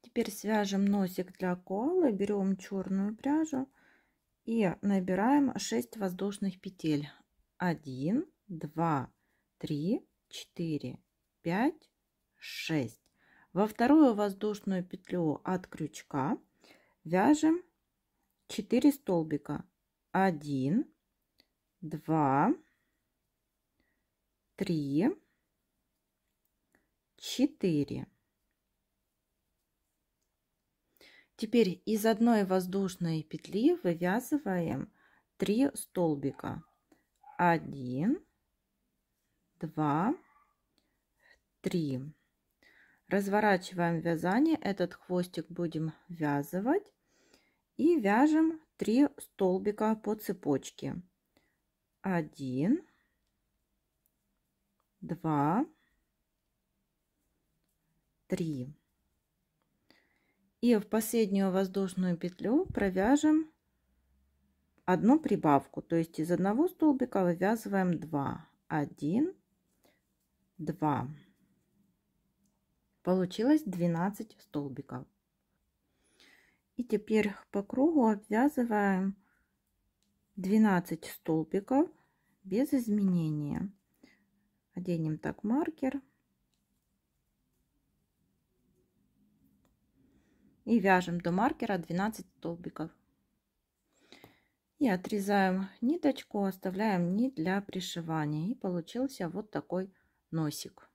Теперь свяжем носик для коалы, берем черную пряжу и набираем 6 воздушных петель. 1, 2, 3, 4, 5, 6. Во вторую воздушную петлю от крючка вяжем 4 столбика. 1, 2, 3, 4. Теперь из одной воздушной петли вывязываем 3 столбика. 1, 2, 3. Разворачиваем вязание, этот хвостик будем вязывать и вяжем 3 столбика по цепочке. 1, 2, 3. И в последнюю воздушную петлю провяжем одну прибавку, то есть из одного столбика вывязываем 2, 1, 2. Получилось 12 столбиков. И теперь по кругу обвязываем 12 столбиков без изменения. Оденем так маркер. и вяжем до маркера 12 столбиков и отрезаем ниточку оставляем нить для пришивания и получился вот такой носик